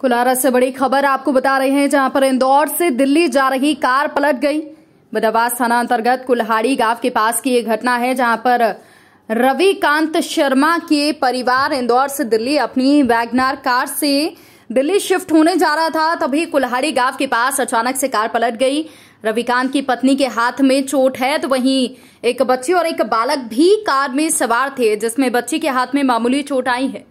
कुलारा से बड़ी खबर आपको बता रहे हैं जहां पर इंदौर से दिल्ली जा रही कार पलट गई बदावास थाना अंतर्गत कुल्हाड़ी गांव के पास की ये घटना है जहां पर रविकांत शर्मा के परिवार इंदौर से दिल्ली अपनी वैगनार कार से दिल्ली शिफ्ट होने जा रहा था तभी कुल्हाड़ी गांव के पास अचानक से कार पलट गई रविकांत की पत्नी के हाथ में चोट है तो वहीं एक बच्ची और एक बालक भी कार में सवार थे जिसमें बच्ची के हाथ में मामूली चोट आई है